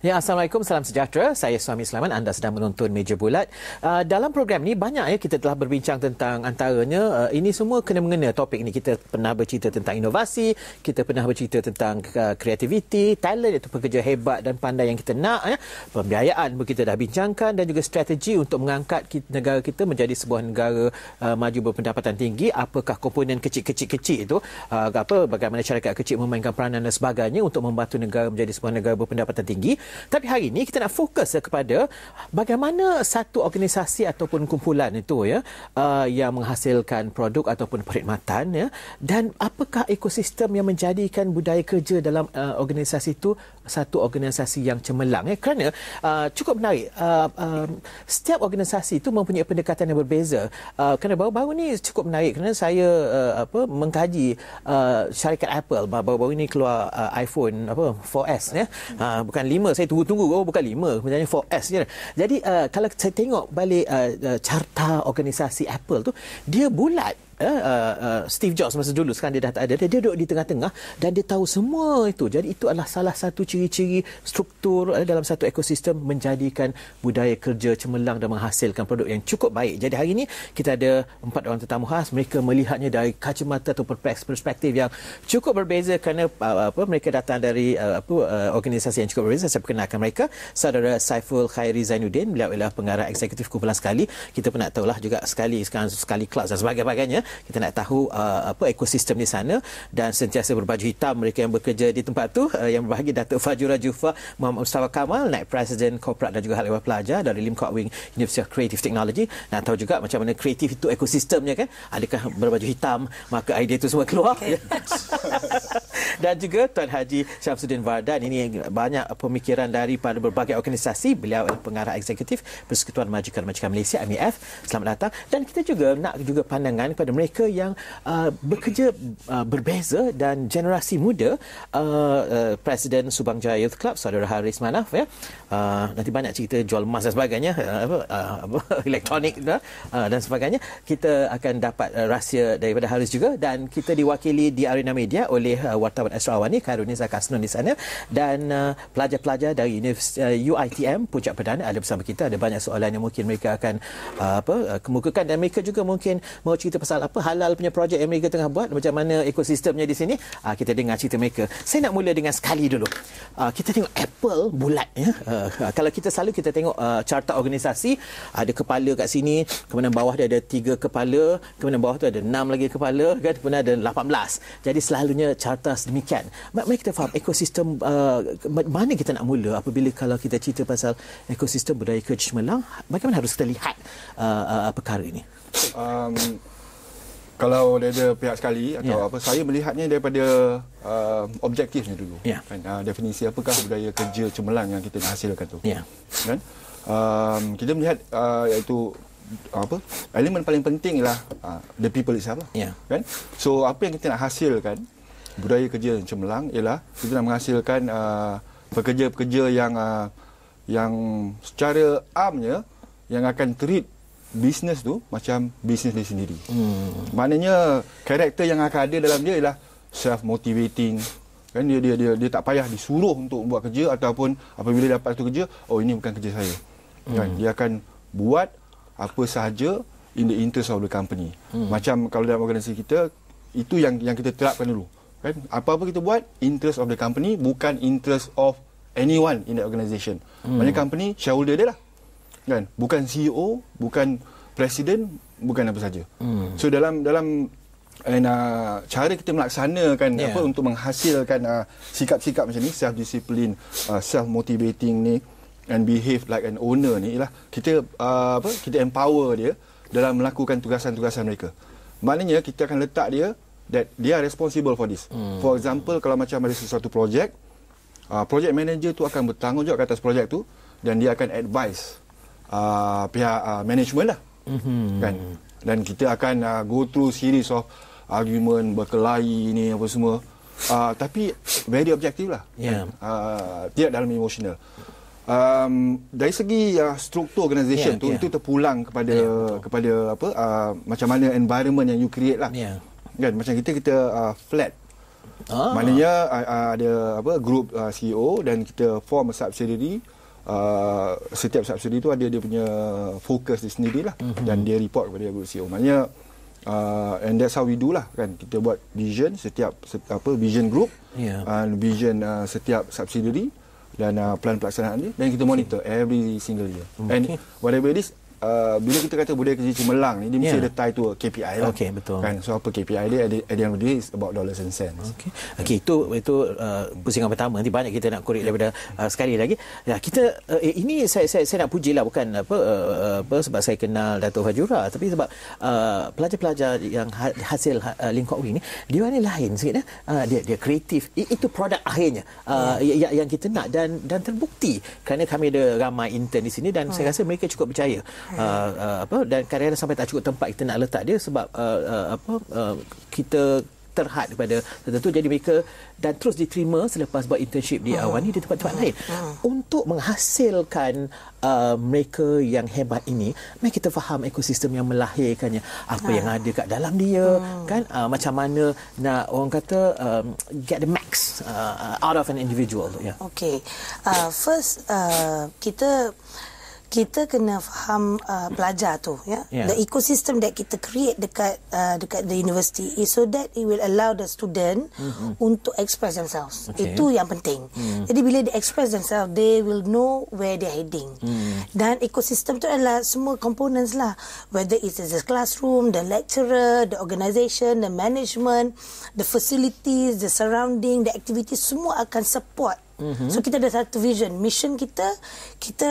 Ya, Assalamualaikum, salam sejahtera. Saya Suami Sulaiman, anda sedang menonton Meja Bulat. Uh, dalam program ini, banyak ya kita telah berbincang tentang antaranya, uh, ini semua kena mengena topik ini. Kita pernah bercerita tentang inovasi, kita pernah bercerita tentang ah, kreativiti, talent iaitu pekerja hebat dan pandai yang kita nak, ya. pembiayaan pun kita dah bincangkan dan juga strategi untuk mengangkat kita, negara kita menjadi sebuah negara uh, maju berpendapatan tinggi. Apakah komponen kecil-kecil-kecil itu, uh, apa, bagaimana syarikat kecil memainkan peranan dan sebagainya untuk membantu negara menjadi sebuah negara berpendapatan tinggi. Tapi hari ini kita nak fokus kepada bagaimana satu organisasi ataupun kumpulan itu ya uh, yang menghasilkan produk ataupun perkhidmatan ya dan apakah ekosistem yang menjadikan budaya kerja dalam uh, organisasi itu satu organisasi yang cemerlang ya kerana uh, cukup menarik uh, um, setiap organisasi itu mempunyai pendekatan yang berbeza uh, kerana baru-baru ni cukup menarik kerana saya uh, apa mengkaji uh, syarikat Apple baru-baru ini keluar uh, iPhone apa 4S ya uh, bukan 5 saya tunggu-tunggu oh, bukan lima, macamnya 4S je. Jadi uh, kalau saya tengok balik uh, uh, carta organisasi Apple tu dia bulat uh, uh, Steve Jobs masa dulu sekarang dia dah tak ada dia, duduk di tengah-tengah dan dia tahu semua itu jadi itu adalah salah satu ciri-ciri struktur uh, dalam satu ekosistem menjadikan budaya kerja cemerlang dan menghasilkan produk yang cukup baik jadi hari ini kita ada empat orang tetamu khas mereka melihatnya dari kacamata atau perspektif yang cukup berbeza kerana uh, apa mereka datang dari uh, apa uh, organisasi yang cukup berbeza saya perkenalkan mereka saudara Saiful Khairi Zainuddin beliau ialah pengarah eksekutif kumpulan sekali kita pun nak tahulah juga sekali sekarang sekali kelas dan sebagainya kita nak tahu uh, apa ekosistem di sana dan sentiasa berbaju hitam mereka yang bekerja di tempat tu uh, yang berbahagia Datuk Fajura Jufa Muhammad Mustafa Kamal naik President Korporat dan juga Hal Ewan Pelajar dari Lim Kok Wing Universiti Creative Technology nak tahu juga macam mana kreatif itu ekosistemnya kan adakah berbaju hitam maka idea itu semua keluar okay. dan juga Tuan Haji Syamsuddin Vardan ini banyak pemikiran daripada berbagai organisasi beliau adalah pengarah eksekutif Persekutuan Majikan Majikan Malaysia MEF selamat datang dan kita juga nak juga pandangan kepada mereka yang uh, bekerja uh, berbeza dan generasi muda uh, uh, Presiden Subang Jaya Youth Club Saudara Haris Manaf ya uh, nanti banyak cerita jual emas dan sebagainya uh, apa uh, apa elektronik dan uh, dan sebagainya kita akan dapat uh, rahsia daripada Haris juga dan kita diwakili di arena media oleh uh, wartawan Astro Awani Karunisa Kasnun di sana dan uh, pelajar-pelajar dari Universiti uh, UiTM Puncak Perdana ada bersama kita ada banyak soalan yang mungkin mereka akan uh, apa uh, kemukakan dan mereka juga mungkin mahu cerita pasal apa halal punya projek yang mereka tengah buat macam mana ekosistemnya di sini uh, kita dengar cerita mereka saya nak mula dengan sekali dulu uh, kita tengok Apple bulat ya uh, ah, kalau kita selalu kita tengok uh, carta organisasi ada kepala kat sini kemudian bawah dia ada tiga kepala kemudian bawah tu ada enam lagi kepala kan kemudian ada lapan belas jadi selalunya carta sedemikian mari kita faham ekosistem uh, mana kita nak mula apabila kalau kita cerita pasal ekosistem budaya kerja cemerlang bagaimana harus kita lihat uh, uh, perkara ini um, kalau ada pihak sekali atau yeah. apa saya melihatnya daripada uh, objektifnya dulu yeah. kan uh, definisi apakah budaya kerja cemerlang yang kita nak hasilkan tu yeah. kan um, kita melihat uh, iaitu apa elemen paling penting ialah uh, the people itself lah. yeah. kan so apa yang kita nak hasilkan budaya kerja yang cemerlang ialah kita nak menghasilkan uh, pekerja-pekerja yang uh, yang secara amnya yang akan treat bisnes tu macam bisnes dia sendiri. Hmm. Maknanya karakter yang akan ada dalam dia ialah self motivating. Kan dia, dia dia dia tak payah disuruh untuk buat kerja ataupun apabila dapat tu kerja, oh ini bukan kerja saya. Hmm. Kan dia akan buat apa sahaja in the interest of the company. Hmm. Macam kalau dalam organisasi kita itu yang yang kita terapkan dulu. Kan apa-apa kita buat interest of the company bukan interest of anyone in the organisation. Hmm. Maknanya company shareholder dia lah kan bukan CEO bukan presiden bukan apa saja hmm. so dalam dalam and, uh, eh, cara kita melaksanakan yeah. apa untuk menghasilkan uh, sikap-sikap macam ni self discipline uh, ah, self motivating ni and behave like an owner ni ialah kita uh, apa kita empower dia dalam melakukan tugasan-tugasan mereka maknanya kita akan letak dia that dia responsible for this hmm. for example kalau macam ada sesuatu projek uh, project manager tu akan bertanggungjawab atas projek tu dan dia akan advise uh, pihak uh, management lah mm-hmm. kan dan kita akan uh, go through series of argument berkelahi ni apa semua uh, tapi very objektif lah yeah. kan? uh, tidak dalam emosional um dari segi uh, struktur organisation yeah, tu yeah. itu terpulang kepada yeah, ya, kepada apa uh, macam mana environment yang you create lah yeah. kan macam kita kita uh, flat ah. maknanya uh, uh ada apa group uh, CEO dan kita form a subsidiary uh, setiap subsidi itu ada dia punya fokus di sendiri lah mm-hmm. dan dia report kepada aku CEO maknanya uh, and that's how we do lah kan kita buat vision setiap, setiap apa vision group yeah. Uh, and vision uh, setiap subsidi dan uh, plan pelaksanaan dia dan kita monitor okay. every single year mm and whatever it is uh, bila kita kata budaya kerja cemerlang ni dia mesti yeah. ada tie to KPI lah. Okey betul. Kan so apa KPI dia ada the end of about dollars and cents. Okey. Okey itu itu uh, pusingan pertama nanti banyak kita nak korek daripada uh, sekali lagi. Ya kita uh, eh, ini saya saya saya nak lah bukan apa uh, uh, apa sebab saya kenal Dato' Fajura tapi sebab uh, pelajar-pelajar yang ha, hasil ha, uh, Lingkok Wing ni dia ni lain sikit dah. Eh? Uh, dia dia kreatif. I, itu produk akhirnya uh, yeah. Hmm. yang, yang kita nak dan dan terbukti kerana kami ada ramai intern di sini dan oh. saya rasa mereka cukup percaya uh, apa dan kadang sampai tak cukup tempat kita nak letak dia sebab uh, uh, apa uh, kita terhad daripada tertentu jadi mereka dan terus diterima selepas buat internship di awan ni di tempat-tempat lain untuk menghasilkan uh, mereka yang hebat ini mari kita faham ekosistem yang melahirkannya apa yang ada kat dalam dia hmm. kan uh, macam mana nak orang kata um, get the max uh, out of an individual ya yeah. okey uh, first uh, kita kita kena faham uh, pelajar tu ya yeah. the ecosystem that kita create dekat uh, dekat the university is so that it will allow the student mm-hmm. untuk express themselves okay. itu yang penting mm. jadi bila they express themselves they will know where they heading mm. dan ekosistem tu adalah semua components lah whether it is the classroom the lecturer the organisation the management the facilities the surrounding the activities semua akan support mm So kita ada satu vision, mission kita, kita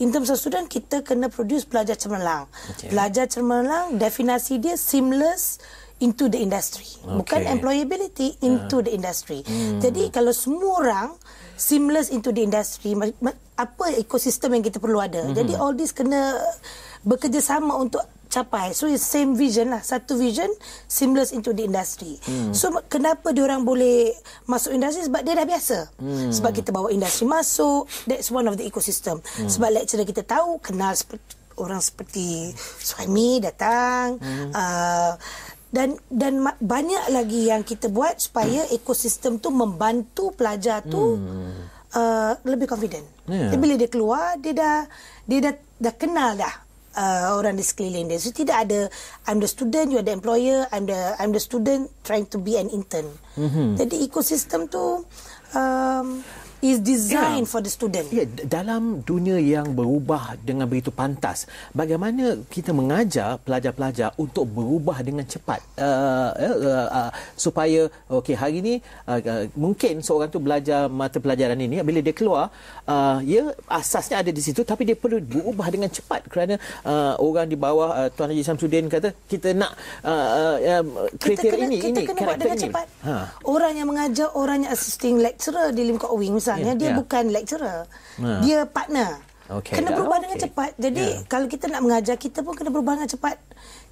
in terms of student kita kena produce pelajar cemerlang. Okay. Pelajar cemerlang definasi dia seamless into the industry. Okay. Bukan employability ah. into yeah. the industry. Mm. Jadi kalau semua orang seamless into the industry, apa ekosistem yang kita perlu ada. hmm Jadi all this kena bekerjasama untuk capai. So it's same vision lah. Satu vision seamless into the industry. Hmm. So kenapa orang boleh masuk industri sebab dia dah biasa. Hmm. Sebab kita bawa industri masuk, that's one of the ecosystem. Hmm. Sebab lecturer kita tahu kenal seperti orang seperti suami datang hmm. uh, dan dan banyak lagi yang kita buat supaya hmm. ekosistem tu membantu pelajar tu hmm. uh, lebih confident. Yeah. Dia bila dia keluar dia dah dia dah dah kenal dah uh, orang di sekeliling dia. So tidak ada I'm the student, you are the employer, I'm the I'm the student trying to be an intern. Mm-hmm. Jadi ekosistem tu um, is designed yeah. for the student. Yeah, dalam dunia yang berubah dengan begitu pantas, bagaimana kita mengajar pelajar-pelajar untuk berubah dengan cepat uh, uh, uh, uh, supaya okay hari ini uh, uh, mungkin seorang tu belajar mata pelajaran ini bila dia keluar uh, yeah, asasnya ada di situ tapi dia perlu berubah dengan cepat kerana uh, orang di bawah uh, Tuan Haji Samsudin kata kita nak uh, uh, um, kriteria kita kena, ini kita ini kena buat ini. cepat. Ha. Orang yang mengajar, orang yang assisting lecturer di lingkup wing Azan yeah. dia yeah. bukan lecturer. Yeah. Ha. Dia partner. Okay. Kena berubah yeah. dengan okay. cepat. Jadi yeah. kalau kita nak mengajar kita pun kena berubah dengan cepat.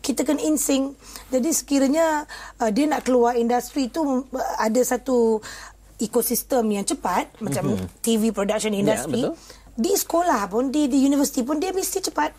Kita kena in sync. Jadi sekiranya uh, dia nak keluar industri itu uh, ada satu ekosistem yang cepat macam mm-hmm. TV production ya, industry. Yeah, di sekolah pun di di universiti pun dia mesti cepat.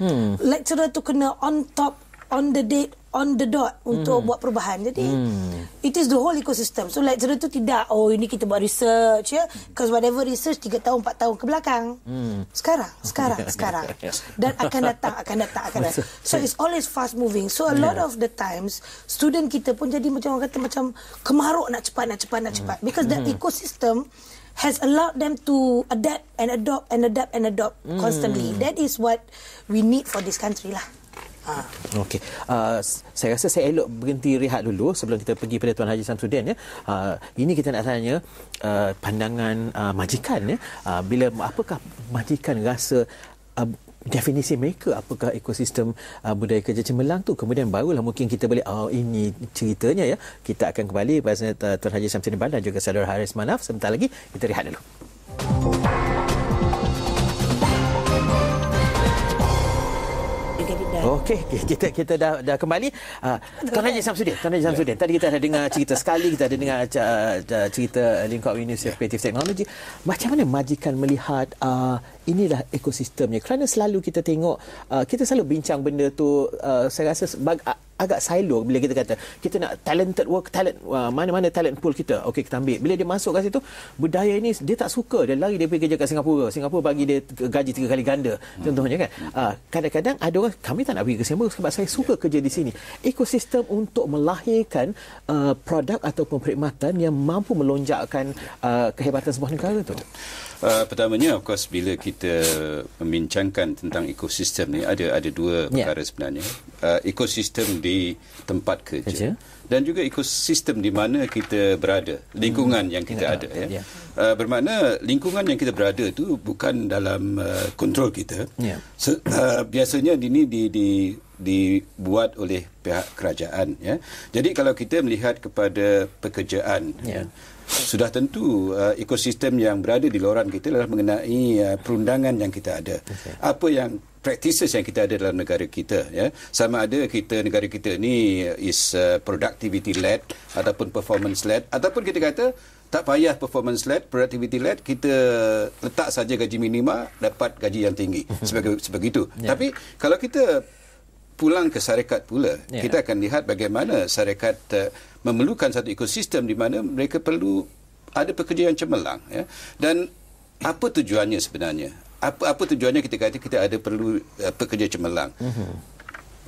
Hmm. Lecturer tu kena on top on the date on the dot untuk mm. buat perubahan. Jadi mm. it is the whole ecosystem. So like cerita tu tidak oh ini kita buat research ya. Yeah? Because whatever research 3 tahun 4 tahun ke belakang. Mm. Sekarang, sekarang, sekarang. Dan akan datang, akan datang, akan datang. So it's always fast moving. So a yeah. lot of the times student kita pun jadi macam orang kata macam kemaruk nak cepat nak cepat nak cepat hmm. because that mm. ecosystem has allowed them to adapt and adopt and adapt and adopt mm. constantly. That is what we need for this country lah. Ha. Okey. Uh, saya rasa saya elok berhenti rehat dulu sebelum kita pergi pada Tuan Haji Samsudin ya. Uh, ini kita nak tanya uh, pandangan uh, majikan ya. Uh, bila apakah majikan rasa uh, definisi mereka apakah ekosistem uh, budaya kerja cemerlang tu kemudian barulah mungkin kita boleh oh ini ceritanya ya kita akan kembali pasal uh, Tuan Haji Samsudin Bandar juga Saudara Haris Manaf sebentar lagi kita rehat dulu Okey, okay. kita kita dah dah kembali. Uh, Tuan Haji Samsudin, Tuan Haji Samsudin. Tadi kita dah dengar cerita sekali, kita dah dengar ah, ah, cerita Lingkup Universiti Creative Technology. Macam mana majikan melihat uh, inilah ekosistemnya kerana selalu kita tengok uh, kita selalu bincang benda tu uh, saya rasa sebag- agak silo bila kita kata kita nak talented work talent uh, mana-mana talent pool kita okey kita ambil bila dia masuk kat situ budaya ini dia tak suka dia lari dia pergi kerja kat Singapura Singapura bagi dia gaji tiga kali ganda hmm. contohnya kan uh, kadang-kadang ada orang kami tak nak pergi ke Singapura sebab saya suka kerja di sini ekosistem untuk melahirkan uh, produk ataupun perkhidmatan yang mampu melonjakkan uh, kehebatan sebuah negara tu Uh, pertamanya of course bila kita membincangkan tentang ekosistem ni ada ada dua ya. perkara sebenarnya. Uh, ekosistem di tempat kerja, kerja dan juga ekosistem di mana kita berada, lingkungan hmm. yang kita yeah. ada ya. Yeah. Uh, bermakna lingkungan yang kita berada tu bukan dalam uh, kontrol kita. Yeah. So, uh, biasanya ini di di dibuat oleh pihak kerajaan ya. Jadi kalau kita melihat kepada pekerjaan Yeah sudah tentu uh, ekosistem yang berada di luaran kita adalah mengenai uh, perundangan yang kita ada. Okay. Apa yang practices yang kita ada dalam negara kita ya sama ada kita negara kita ni is uh, productivity led ataupun performance led ataupun kita kata tak payah performance led productivity led kita letak saja gaji minima dapat gaji yang tinggi hmm. sebegitu yeah. tapi kalau kita pulang ke syarikat pula. Yeah. Kita akan lihat bagaimana syarikat uh, memerlukan satu ekosistem di mana mereka perlu ada pekerja yang cemerlang ya. Dan apa tujuannya sebenarnya? Apa apa tujuannya kita kata kita ada perlu uh, pekerja cemerlang? Mm-hmm.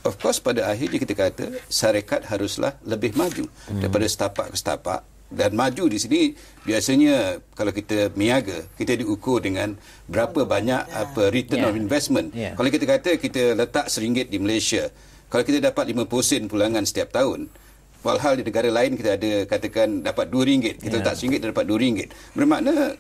Of course pada akhirnya kita kata syarikat haruslah lebih maju hmm. daripada setapak ke setapak dan maju di sini biasanya kalau kita meniaga kita diukur dengan berapa banyak yeah. apa return yeah. of investment. Yeah. Kalau kita kata kita letak seringgit di Malaysia, kalau kita dapat 50 sen pulangan setiap tahun, walhal di negara lain kita ada katakan dapat 2 ringgit, kita yeah. letak seringgit dan dapat 2 ringgit. Bermakna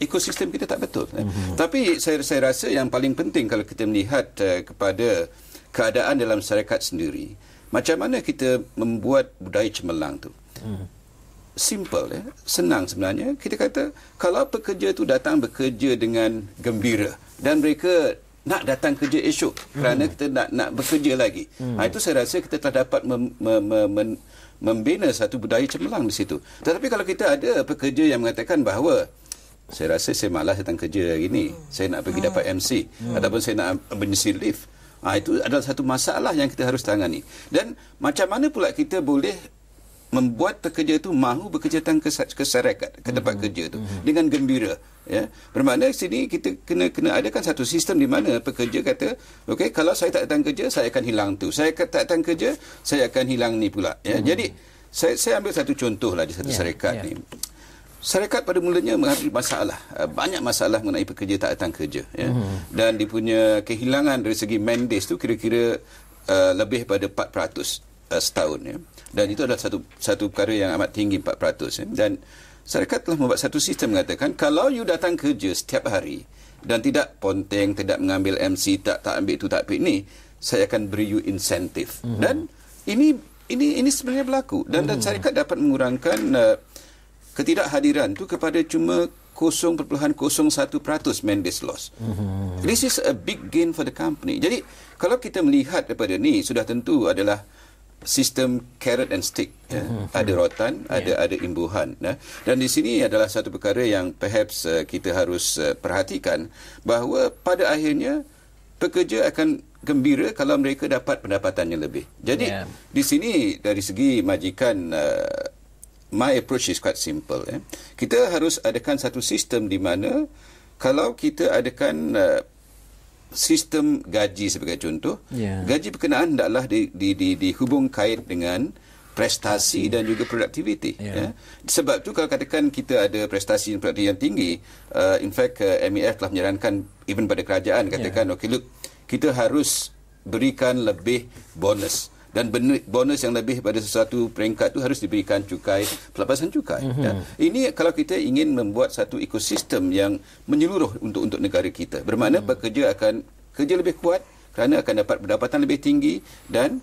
ekosistem kita tak betul. Mm-hmm. Tapi saya saya rasa yang paling penting kalau kita melihat uh, kepada keadaan dalam syarikat sendiri, macam mana kita membuat budaya cemerlang tu. Hmm simple ya senang sebenarnya kita kata kalau pekerja itu datang bekerja dengan gembira dan mereka nak datang kerja esok kerana hmm. kita nak nak bekerja lagi hmm. ha, itu saya rasa kita telah dapat mem, mem, mem, mem, membina satu budaya cemerlang di situ tetapi kalau kita ada pekerja yang mengatakan bahawa saya rasa saya malas datang kerja hari ini hmm. saya nak pergi hmm. dapat MC hmm. ataupun saya nak mengisi lift ha, itu adalah satu masalah yang kita harus tangani dan macam mana pula kita boleh membuat pekerja itu mahu bekerja ke syarikat ke tempat mm-hmm. kerja itu mm-hmm. dengan gembira ya bermakna sini kita kena kena adakan satu sistem di mana pekerja kata okey kalau saya tak datang kerja saya akan hilang tu saya tak datang kerja saya akan hilang ni pula ya mm-hmm. jadi saya saya ambil satu contoh lah di satu yeah. syarikat yeah. ni syarikat pada mulanya menghadapi masalah eh, banyak masalah mengenai pekerja tak datang kerja ya mm-hmm. dan dia punya kehilangan dari segi mendes tu kira-kira uh, lebih pada 4% uh, eh, setahun ya dan itu adalah satu satu perkara yang amat tinggi 4% eh? Ya. dan syarikat telah membuat satu sistem mengatakan kalau you datang kerja setiap hari dan tidak ponteng tidak mengambil MC tak tak ambil itu tak ambil ini saya akan beri you insentif mm-hmm. dan ini ini ini sebenarnya berlaku dan mm-hmm. dan mhm. syarikat dapat mengurangkan uh, ketidakhadiran tu kepada cuma 0.01% Mendes loss. Mm-hmm. This is a big gain for the company. Jadi kalau kita melihat daripada ni sudah tentu adalah sistem carrot and stick mm-hmm. ada hmm. rotan yeah. ada ada imbuhan ya. dan di sini adalah satu perkara yang perhaps uh, kita harus uh, perhatikan bahawa pada akhirnya pekerja akan gembira kalau mereka dapat pendapatan yang lebih jadi yeah. di sini dari segi majikan uh, my approach is quite simple ya. kita harus adakan satu sistem di mana kalau kita adakan uh, sistem gaji sebagai contoh yeah. gaji berkenaan hendaklah di, di, di, dihubung kait dengan prestasi hmm. dan juga produktiviti yeah. ya. sebab tu kalau katakan kita ada prestasi dan produktiviti yang tinggi uh, in fact uh, MEF telah menyarankan even pada kerajaan katakan yeah. okay look kita harus berikan lebih bonus dan bonus yang lebih pada sesuatu peringkat itu harus diberikan cukai pelepasan cukai. Mm-hmm. Ya. Ini kalau kita ingin membuat satu ekosistem yang menyeluruh untuk untuk negara kita. Bermakna mm-hmm. pekerja akan kerja lebih kuat kerana akan dapat pendapatan lebih tinggi dan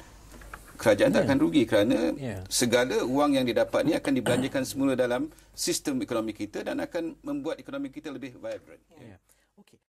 kerajaan yeah. tak ya. akan rugi kerana yeah. segala wang yang didapat ni akan dibelanjakan semula dalam sistem ekonomi kita dan akan membuat ekonomi kita lebih vibrant. Yeah. Yeah. Okay.